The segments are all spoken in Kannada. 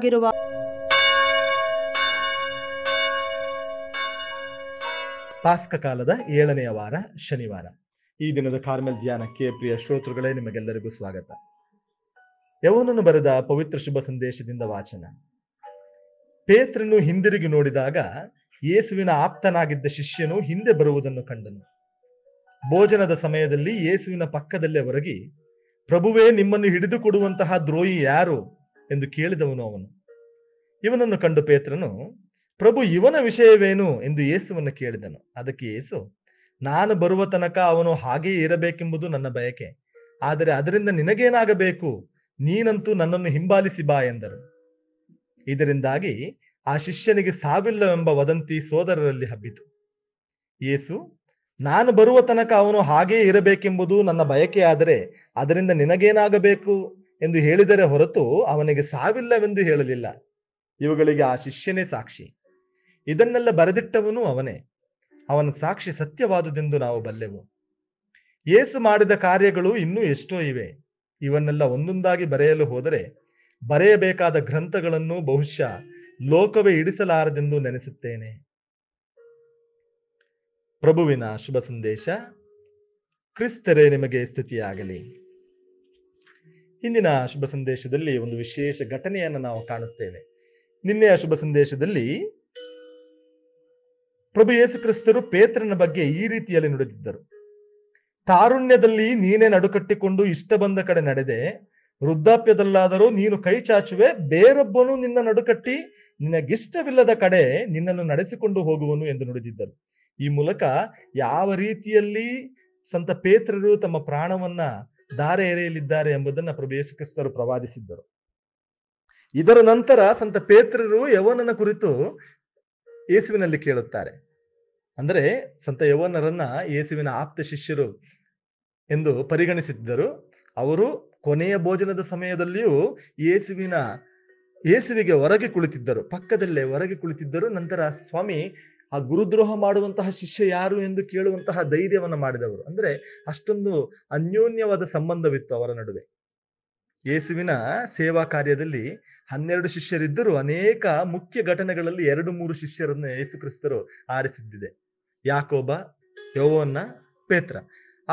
ಆಗಿರುವ ಪಾಸ್ಕ ಕಾಲದ ಏಳನೆಯ ವಾರ ಶನಿವಾರ ಈ ದಿನದ ಕಾರ್ಮೆಲ್ ಧ್ಯಾನಕ್ಕೆ ಪ್ರಿಯ ಶ್ರೋತೃಗಳೇ ನಿಮಗೆಲ್ಲರಿಗೂ ಸ್ವಾಗತ ಯವನನ್ನು ಬರೆದ ಪವಿತ್ರ ಶುಭ ಸಂದೇಶದಿಂದ ವಾಚನ ಪೇತ್ರನು ಹಿಂದಿರುಗಿ ನೋಡಿದಾಗ ಯೇಸುವಿನ ಆಪ್ತನಾಗಿದ್ದ ಶಿಷ್ಯನು ಹಿಂದೆ ಬರುವುದನ್ನು ಕಂಡನು ಭೋಜನದ ಸಮಯದಲ್ಲಿ ಯೇಸುವಿನ ಪಕ್ಕದಲ್ಲೇ ಹೊರಗಿ ಪ್ರಭುವೇ ನಿಮ್ಮನ್ನು ಹಿಡಿದುಕೊಡುವಂತಹ ದ್ರೋಹಿ ಯಾರು ಎಂದು ಕೇಳಿದವನು ಅವನು ಇವನನ್ನು ಕಂಡು ಪೇತ್ರನು ಪ್ರಭು ಇವನ ವಿಷಯವೇನು ಎಂದು ಯೇಸುವನ್ನು ಕೇಳಿದನು ಅದಕ್ಕೆ ಏಸು ನಾನು ಬರುವ ತನಕ ಅವನು ಹಾಗೆಯೇ ಇರಬೇಕೆಂಬುದು ನನ್ನ ಬಯಕೆ ಆದರೆ ಅದರಿಂದ ನಿನಗೇನಾಗಬೇಕು ನೀನಂತೂ ನನ್ನನ್ನು ಹಿಂಬಾಲಿಸಿ ಬಾ ಎಂದರು ಇದರಿಂದಾಗಿ ಆ ಶಿಷ್ಯನಿಗೆ ಸಾವಿಲ್ಲವೆಂಬ ವದಂತಿ ಸೋದರರಲ್ಲಿ ಹಬ್ಬಿತು ಏಸು ನಾನು ಬರುವ ತನಕ ಅವನು ಹಾಗೆಯೇ ಇರಬೇಕೆಂಬುದು ನನ್ನ ಬಯಕೆಯಾದರೆ ಅದರಿಂದ ನಿನಗೇನಾಗಬೇಕು ಎಂದು ಹೇಳಿದರೆ ಹೊರತು ಅವನಿಗೆ ಸಾವಿಲ್ಲವೆಂದು ಹೇಳಲಿಲ್ಲ ಇವುಗಳಿಗೆ ಆ ಶಿಷ್ಯನೇ ಸಾಕ್ಷಿ ಇದನ್ನೆಲ್ಲ ಬರೆದಿಟ್ಟವನು ಅವನೇ ಅವನ ಸಾಕ್ಷಿ ಸತ್ಯವಾದುದೆಂದು ನಾವು ಬಲ್ಲೆವು ಏಸು ಮಾಡಿದ ಕಾರ್ಯಗಳು ಇನ್ನೂ ಎಷ್ಟೋ ಇವೆ ಇವನ್ನೆಲ್ಲ ಒಂದೊಂದಾಗಿ ಬರೆಯಲು ಹೋದರೆ ಬರೆಯಬೇಕಾದ ಗ್ರಂಥಗಳನ್ನು ಬಹುಶಃ ಲೋಕವೇ ಇಡಿಸಲಾರದೆಂದು ನೆನೆಸುತ್ತೇನೆ ಪ್ರಭುವಿನ ಶುಭ ಸಂದೇಶ ಕ್ರಿಸ್ತರೇ ನಿಮಗೆ ಸ್ತುತಿಯಾಗಲಿ ಹಿಂದಿನ ಶುಭ ಸಂದೇಶದಲ್ಲಿ ಒಂದು ವಿಶೇಷ ಘಟನೆಯನ್ನು ನಾವು ಕಾಣುತ್ತೇವೆ ನಿನ್ನೆಯ ಶುಭ ಸಂದೇಶದಲ್ಲಿ ಪ್ರಭು ಯೇಸುಕ್ರಿಸ್ತರು ಕ್ರಿಸ್ತರು ಪೇತ್ರನ ಬಗ್ಗೆ ಈ ರೀತಿಯಲ್ಲಿ ನುಡಿದಿದ್ದರು ತಾರುಣ್ಯದಲ್ಲಿ ನೀನೇ ನಡುಕಟ್ಟಿಕೊಂಡು ಇಷ್ಟ ಬಂದ ಕಡೆ ನಡೆದೆ ವೃದ್ಧಾಪ್ಯದಲ್ಲಾದರೂ ನೀನು ಕೈ ಚಾಚುವೆ ಬೇರೊಬ್ಬನು ನಿನ್ನ ನಡುಕಟ್ಟಿ ನಿನಗಿಷ್ಟವಿಲ್ಲದ ಕಡೆ ನಿನ್ನನ್ನು ನಡೆಸಿಕೊಂಡು ಹೋಗುವನು ಎಂದು ನುಡಿದಿದ್ದರು ಈ ಮೂಲಕ ಯಾವ ರೀತಿಯಲ್ಲಿ ಸಂತ ಪೇತ್ರರು ತಮ್ಮ ಪ್ರಾಣವನ್ನ ದಾರೆ ಎರೆಯಲಿದ್ದಾರೆ ಎಂಬುದನ್ನು ಪ್ರಭು ಯೇಸು ಪ್ರವಾದಿಸಿದ್ದರು ಇದರ ನಂತರ ಸಂತ ಪೇತ್ರರು ಯವನನ ಕುರಿತು ಯೇಸುವಿನಲ್ಲಿ ಕೇಳುತ್ತಾರೆ ಅಂದರೆ ಸಂತ ಯವನರನ್ನ ಯೇಸುವಿನ ಆಪ್ತ ಶಿಷ್ಯರು ಎಂದು ಪರಿಗಣಿಸಿದ್ದರು ಅವರು ಕೊನೆಯ ಭೋಜನದ ಸಮಯದಲ್ಲಿಯೂ ಯೇಸುವಿನ ಯೇಸುವಿಗೆ ಹೊರಗೆ ಕುಳಿತಿದ್ದರು ಪಕ್ಕದಲ್ಲೇ ಹೊರಗೆ ಕುಳಿತಿದ್ದರು ನಂತರ ಸ್ವಾಮಿ ಆ ಗುರುದ್ರೋಹ ಮಾಡುವಂತಹ ಶಿಷ್ಯ ಯಾರು ಎಂದು ಕೇಳುವಂತಹ ಧೈರ್ಯವನ್ನು ಮಾಡಿದವರು ಅಂದ್ರೆ ಅಷ್ಟೊಂದು ಅನ್ಯೋನ್ಯವಾದ ಸಂಬಂಧವಿತ್ತು ಅವರ ನಡುವೆ ಯೇಸುವಿನ ಸೇವಾ ಕಾರ್ಯದಲ್ಲಿ ಹನ್ನೆರಡು ಶಿಷ್ಯರಿದ್ದರೂ ಅನೇಕ ಮುಖ್ಯ ಘಟನೆಗಳಲ್ಲಿ ಎರಡು ಮೂರು ಶಿಷ್ಯರನ್ನು ಯೇಸು ಕ್ರಿಸ್ತರು ಆರಿಸಿದ್ದಿದೆ ಯಾಕೋಬ ಯೌವನ್ನ ಪೇತ್ರ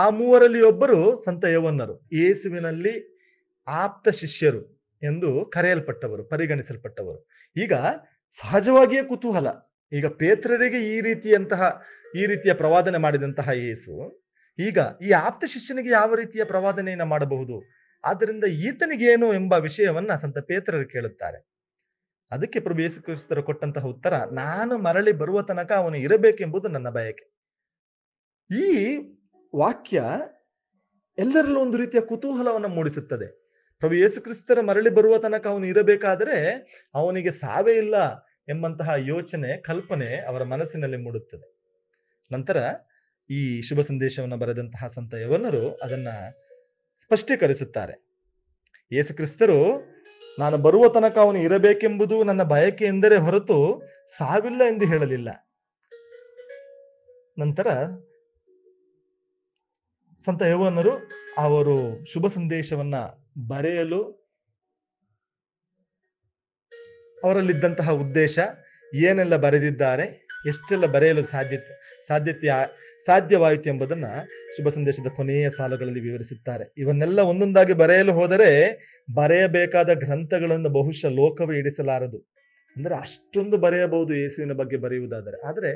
ಆ ಮೂವರಲ್ಲಿ ಒಬ್ಬರು ಸಂತ ಯೌವನ್ನರು ಯೇಸುವಿನಲ್ಲಿ ಆಪ್ತ ಶಿಷ್ಯರು ಎಂದು ಕರೆಯಲ್ಪಟ್ಟವರು ಪರಿಗಣಿಸಲ್ಪಟ್ಟವರು ಈಗ ಸಹಜವಾಗಿಯೇ ಕುತೂಹಲ ಈಗ ಪೇತ್ರರಿಗೆ ಈ ರೀತಿಯಂತಹ ಈ ರೀತಿಯ ಪ್ರವಾದನೆ ಮಾಡಿದಂತಹ ಯೇಸು ಈಗ ಈ ಆಪ್ತ ಶಿಷ್ಯನಿಗೆ ಯಾವ ರೀತಿಯ ಪ್ರವಾದನೆಯನ್ನು ಮಾಡಬಹುದು ಆದ್ದರಿಂದ ಈತನಿಗೇನು ಎಂಬ ವಿಷಯವನ್ನ ಸಂತ ಪೇತ್ರರು ಕೇಳುತ್ತಾರೆ ಅದಕ್ಕೆ ಪ್ರಭು ಯೇಸು ಕ್ರಿಸ್ತರು ಕೊಟ್ಟಂತಹ ಉತ್ತರ ನಾನು ಮರಳಿ ಬರುವ ತನಕ ಅವನು ಇರಬೇಕೆಂಬುದು ನನ್ನ ಬಯಕೆ ಈ ವಾಕ್ಯ ಎಲ್ಲರಲ್ಲೂ ಒಂದು ರೀತಿಯ ಕುತೂಹಲವನ್ನು ಮೂಡಿಸುತ್ತದೆ ಪ್ರಭು ಯೇಸು ಕ್ರಿಸ್ತರ ಮರಳಿ ಬರುವ ತನಕ ಅವನು ಇರಬೇಕಾದರೆ ಅವನಿಗೆ ಸಾವೇ ಇಲ್ಲ ಎಂಬಂತಹ ಯೋಚನೆ ಕಲ್ಪನೆ ಅವರ ಮನಸ್ಸಿನಲ್ಲಿ ಮೂಡುತ್ತದೆ ನಂತರ ಈ ಶುಭ ಸಂದೇಶವನ್ನು ಬರೆದಂತಹ ಸಂತ ಯವನರು ಅದನ್ನ ಸ್ಪಷ್ಟೀಕರಿಸುತ್ತಾರೆ ಯೇಸು ಕ್ರಿಸ್ತರು ನಾನು ಬರುವ ತನಕ ಅವನು ಇರಬೇಕೆಂಬುದು ನನ್ನ ಬಯಕೆ ಎಂದರೆ ಹೊರತು ಸಾವಿಲ್ಲ ಎಂದು ಹೇಳಲಿಲ್ಲ ನಂತರ ಸಂತ ಯವನರು ಅವರು ಶುಭ ಸಂದೇಶವನ್ನ ಬರೆಯಲು ಅವರಲ್ಲಿದ್ದಂತಹ ಉದ್ದೇಶ ಏನೆಲ್ಲ ಬರೆದಿದ್ದಾರೆ ಎಷ್ಟೆಲ್ಲ ಬರೆಯಲು ಸಾಧ್ಯತೆ ಸಾಧ್ಯತೆ ಸಾಧ್ಯವಾಯಿತು ಎಂಬುದನ್ನ ಶುಭ ಸಂದೇಶದ ಕೊನೆಯ ಸಾಲುಗಳಲ್ಲಿ ವಿವರಿಸುತ್ತಾರೆ ಇವನ್ನೆಲ್ಲ ಒಂದೊಂದಾಗಿ ಬರೆಯಲು ಹೋದರೆ ಬರೆಯಬೇಕಾದ ಗ್ರಂಥಗಳನ್ನು ಬಹುಶಃ ಲೋಕವೇ ಇಡಿಸಲಾರದು ಅಂದರೆ ಅಷ್ಟೊಂದು ಬರೆಯಬಹುದು ಯೇಸುವಿನ ಬಗ್ಗೆ ಬರೆಯುವುದಾದರೆ ಆದರೆ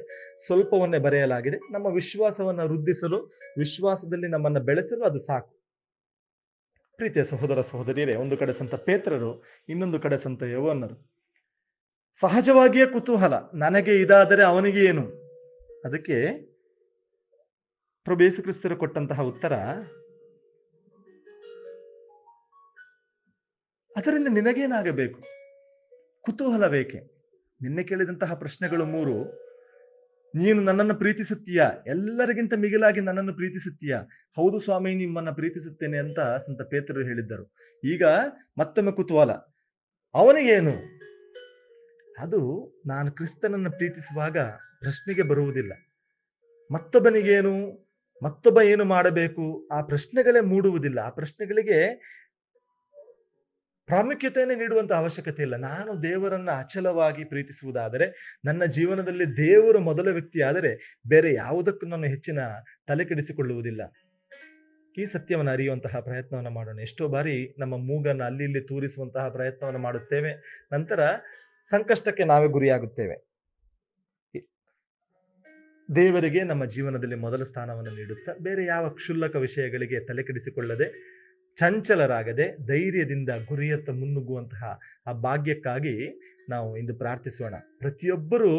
ಸ್ವಲ್ಪವನ್ನೇ ಬರೆಯಲಾಗಿದೆ ನಮ್ಮ ವಿಶ್ವಾಸವನ್ನು ವೃದ್ಧಿಸಲು ವಿಶ್ವಾಸದಲ್ಲಿ ನಮ್ಮನ್ನು ಬೆಳೆಸಲು ಅದು ಸಾಕು ಪ್ರೀತಿಯ ಸಹೋದರ ಸಹೋದರಿಯರೇ ಒಂದು ಕಡೆ ಸಂತ ಪೇತ್ರರು ಇನ್ನೊಂದು ಕಡೆ ಸಂತ ಯೌವನರು ಸಹಜವಾಗಿಯೇ ಕುತೂಹಲ ನನಗೆ ಇದಾದರೆ ಅವನಿಗೆ ಏನು ಅದಕ್ಕೆ ಪ್ರಭೇಸು ಕ್ರಿಸ್ತರು ಕೊಟ್ಟಂತಹ ಉತ್ತರ ಅದರಿಂದ ನಿನಗೇನಾಗಬೇಕು ಕುತೂಹಲ ಬೇಕೆ ನಿನ್ನೆ ಕೇಳಿದಂತಹ ಪ್ರಶ್ನೆಗಳು ಮೂರು ನೀನು ನನ್ನನ್ನು ಪ್ರೀತಿಸುತ್ತೀಯ ಎಲ್ಲರಿಗಿಂತ ಮಿಗಿಲಾಗಿ ನನ್ನನ್ನು ಪ್ರೀತಿಸುತ್ತೀಯ ಹೌದು ಸ್ವಾಮಿ ನಿಮ್ಮನ್ನ ಪ್ರೀತಿಸುತ್ತೇನೆ ಅಂತ ಸಂತ ಪೇತರು ಹೇಳಿದ್ದರು ಈಗ ಮತ್ತೊಮ್ಮೆ ಕುತೂಹಲ ಅವನಿಗೇನು ಅದು ನಾನು ಕ್ರಿಸ್ತನನ್ನು ಪ್ರೀತಿಸುವಾಗ ಪ್ರಶ್ನೆಗೆ ಬರುವುದಿಲ್ಲ ಮತ್ತೊಬ್ಬನಿಗೇನು ಮತ್ತೊಬ್ಬ ಏನು ಮಾಡಬೇಕು ಆ ಪ್ರಶ್ನೆಗಳೇ ಮೂಡುವುದಿಲ್ಲ ಆ ಪ್ರಶ್ನೆಗಳಿಗೆ ಪ್ರಾಮುಖ್ಯತೆಯನ್ನು ನೀಡುವಂತ ಅವಶ್ಯಕತೆ ಇಲ್ಲ ನಾನು ದೇವರನ್ನ ಅಚಲವಾಗಿ ಪ್ರೀತಿಸುವುದಾದರೆ ನನ್ನ ಜೀವನದಲ್ಲಿ ದೇವರು ಮೊದಲ ವ್ಯಕ್ತಿಯಾದರೆ ಬೇರೆ ಯಾವುದಕ್ಕೂ ನಾನು ಹೆಚ್ಚಿನ ತಲೆ ಕೆಡಿಸಿಕೊಳ್ಳುವುದಿಲ್ಲ ಈ ಸತ್ಯವನ್ನು ಅರಿಯುವಂತಹ ಪ್ರಯತ್ನವನ್ನು ಮಾಡೋಣ ಎಷ್ಟೋ ಬಾರಿ ನಮ್ಮ ಮೂಗನ್ನು ಅಲ್ಲಿ ಇಲ್ಲಿ ತೂರಿಸುವಂತಹ ಪ್ರಯತ್ನವನ್ನು ಮಾಡುತ್ತೇವೆ ನಂತರ ಸಂಕಷ್ಟಕ್ಕೆ ನಾವೇ ಗುರಿಯಾಗುತ್ತೇವೆ ದೇವರಿಗೆ ನಮ್ಮ ಜೀವನದಲ್ಲಿ ಮೊದಲ ಸ್ಥಾನವನ್ನು ನೀಡುತ್ತಾ ಬೇರೆ ಯಾವ ಕ್ಷುಲ್ಲಕ ವಿಷಯಗಳಿಗೆ ತಲೆಕೆಡಿಸಿಕೊಳ್ಳದೆ ಚಂಚಲರಾಗದೆ ಧೈರ್ಯದಿಂದ ಗುರಿಯತ್ತ ಮುನ್ನುಗ್ಗುವಂತಹ ಆ ಭಾಗ್ಯಕ್ಕಾಗಿ ನಾವು ಇಂದು ಪ್ರಾರ್ಥಿಸೋಣ ಪ್ರತಿಯೊಬ್ಬರೂ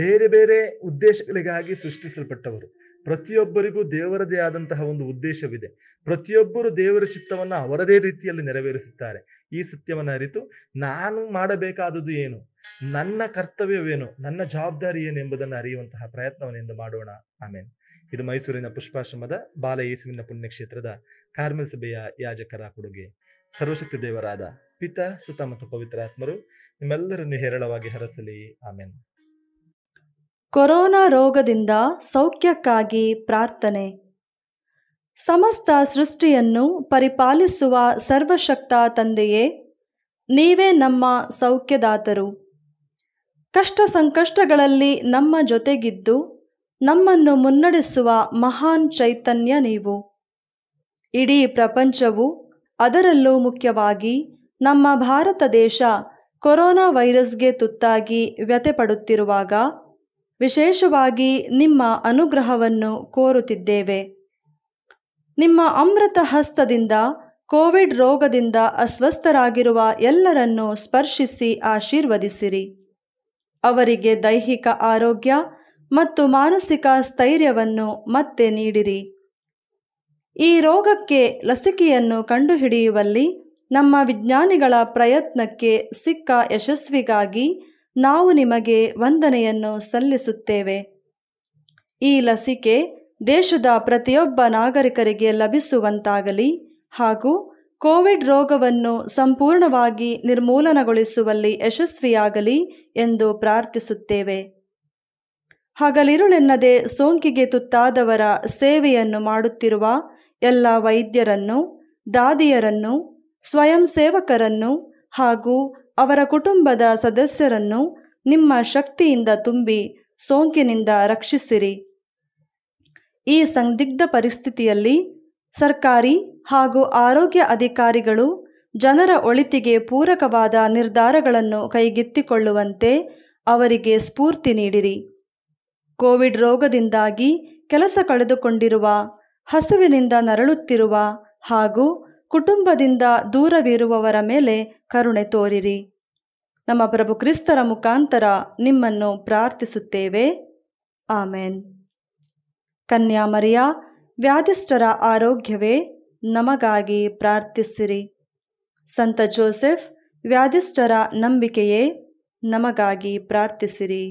ಬೇರೆ ಬೇರೆ ಉದ್ದೇಶಗಳಿಗಾಗಿ ಸೃಷ್ಟಿಸಲ್ಪಟ್ಟವರು ಪ್ರತಿಯೊಬ್ಬರಿಗೂ ದೇವರದೇ ಆದಂತಹ ಒಂದು ಉದ್ದೇಶವಿದೆ ಪ್ರತಿಯೊಬ್ಬರು ದೇವರ ಚಿತ್ತವನ್ನು ಅವರದೇ ರೀತಿಯಲ್ಲಿ ನೆರವೇರಿಸುತ್ತಾರೆ ಈ ಸತ್ಯವನ್ನು ಅರಿತು ನಾನು ಮಾಡಬೇಕಾದದ್ದು ಏನು ನನ್ನ ಕರ್ತವ್ಯವೇನು ನನ್ನ ಜವಾಬ್ದಾರಿ ಏನು ಎಂಬುದನ್ನು ಅರಿಯುವಂತಹ ಪ್ರಯತ್ನವನ್ನಿಂದ ಮಾಡೋಣ ಆಮೇಲೆ ಇದು ಮೈಸೂರಿನ ಪುಷ್ಪಾಶ್ರಮದ ಬಾಲ ಯೇಸುವಿನ ಪುಣ್ಯಕ್ಷೇತ್ರದ ಕಾರ್ಮೆಲ್ ಸಭೆಯ ಯಾಜಕರ ಕೊಡುಗೆ ಸರ್ವಶಕ್ತಿ ದೇವರಾದ ಪಿತ ಸುತ ಮತ್ತು ಪವಿತ್ರಾತ್ಮರು ನಿಮ್ಮೆಲ್ಲರನ್ನು ಹೇರಳವಾಗಿ ಹರಸಲಿ ಆಮೇಲೆ ಕೊರೋನಾ ರೋಗದಿಂದ ಸೌಖ್ಯಕ್ಕಾಗಿ ಪ್ರಾರ್ಥನೆ ಸಮಸ್ತ ಸೃಷ್ಟಿಯನ್ನು ಪರಿಪಾಲಿಸುವ ಸರ್ವಶಕ್ತ ತಂದೆಯೇ ನೀವೇ ನಮ್ಮ ಸೌಖ್ಯದಾತರು ಕಷ್ಟ ಸಂಕಷ್ಟಗಳಲ್ಲಿ ನಮ್ಮ ಜೊತೆಗಿದ್ದು ನಮ್ಮನ್ನು ಮುನ್ನಡೆಸುವ ಮಹಾನ್ ಚೈತನ್ಯ ನೀವು ಇಡೀ ಪ್ರಪಂಚವು ಅದರಲ್ಲೂ ಮುಖ್ಯವಾಗಿ ನಮ್ಮ ಭಾರತ ದೇಶ ಕೊರೋನಾ ವೈರಸ್ಗೆ ತುತ್ತಾಗಿ ವ್ಯಥೆಪಡುತ್ತಿರುವಾಗ ವಿಶೇಷವಾಗಿ ನಿಮ್ಮ ಅನುಗ್ರಹವನ್ನು ಕೋರುತ್ತಿದ್ದೇವೆ ನಿಮ್ಮ ಅಮೃತ ಹಸ್ತದಿಂದ ಕೋವಿಡ್ ರೋಗದಿಂದ ಅಸ್ವಸ್ಥರಾಗಿರುವ ಎಲ್ಲರನ್ನೂ ಸ್ಪರ್ಶಿಸಿ ಆಶೀರ್ವದಿಸಿರಿ ಅವರಿಗೆ ದೈಹಿಕ ಆರೋಗ್ಯ ಮತ್ತು ಮಾನಸಿಕ ಸ್ಥೈರ್ಯವನ್ನು ಮತ್ತೆ ನೀಡಿರಿ ಈ ರೋಗಕ್ಕೆ ಲಸಿಕೆಯನ್ನು ಕಂಡುಹಿಡಿಯುವಲ್ಲಿ ನಮ್ಮ ವಿಜ್ಞಾನಿಗಳ ಪ್ರಯತ್ನಕ್ಕೆ ಸಿಕ್ಕ ಯಶಸ್ವಿಗಾಗಿ ನಾವು ನಿಮಗೆ ವಂದನೆಯನ್ನು ಸಲ್ಲಿಸುತ್ತೇವೆ ಈ ಲಸಿಕೆ ದೇಶದ ಪ್ರತಿಯೊಬ್ಬ ನಾಗರಿಕರಿಗೆ ಲಭಿಸುವಂತಾಗಲಿ ಹಾಗೂ ಕೋವಿಡ್ ರೋಗವನ್ನು ಸಂಪೂರ್ಣವಾಗಿ ನಿರ್ಮೂಲನಗೊಳಿಸುವಲ್ಲಿ ಯಶಸ್ವಿಯಾಗಲಿ ಎಂದು ಪ್ರಾರ್ಥಿಸುತ್ತೇವೆ ಹಗಲಿರುಳೆನ್ನದೆ ಸೋಂಕಿಗೆ ತುತ್ತಾದವರ ಸೇವೆಯನ್ನು ಮಾಡುತ್ತಿರುವ ಎಲ್ಲ ವೈದ್ಯರನ್ನು ದಾದಿಯರನ್ನು ಸ್ವಯಂ ಸೇವಕರನ್ನು ಹಾಗೂ ಅವರ ಕುಟುಂಬದ ಸದಸ್ಯರನ್ನು ನಿಮ್ಮ ಶಕ್ತಿಯಿಂದ ತುಂಬಿ ಸೋಂಕಿನಿಂದ ರಕ್ಷಿಸಿರಿ ಈ ಸಂದಿಗ್ಧ ಪರಿಸ್ಥಿತಿಯಲ್ಲಿ ಸರ್ಕಾರಿ ಹಾಗೂ ಆರೋಗ್ಯ ಅಧಿಕಾರಿಗಳು ಜನರ ಒಳಿತಿಗೆ ಪೂರಕವಾದ ನಿರ್ಧಾರಗಳನ್ನು ಕೈಗೆತ್ತಿಕೊಳ್ಳುವಂತೆ ಅವರಿಗೆ ಸ್ಫೂರ್ತಿ ನೀಡಿರಿ ಕೋವಿಡ್ ರೋಗದಿಂದಾಗಿ ಕೆಲಸ ಕಳೆದುಕೊಂಡಿರುವ ಹಸುವಿನಿಂದ ನರಳುತ್ತಿರುವ ಹಾಗೂ ಕುಟುಂಬದಿಂದ ದೂರವಿರುವವರ ಮೇಲೆ ಕರುಣೆ ತೋರಿರಿ ನಮ್ಮ ಪ್ರಭು ಕ್ರಿಸ್ತರ ಮುಖಾಂತರ ನಿಮ್ಮನ್ನು ಪ್ರಾರ್ಥಿಸುತ್ತೇವೆ ಆಮೇನ್ ಕನ್ಯಾಮರಿಯ ವ್ಯಾಧಿಷ್ಠರ ಆರೋಗ್ಯವೇ ನಮಗಾಗಿ ಪ್ರಾರ್ಥಿಸಿರಿ ಸಂತ ಜೋಸೆಫ್ ವ್ಯಾಧಿಷ್ಠರ ನಂಬಿಕೆಯೇ ನಮಗಾಗಿ ಪ್ರಾರ್ಥಿಸಿರಿ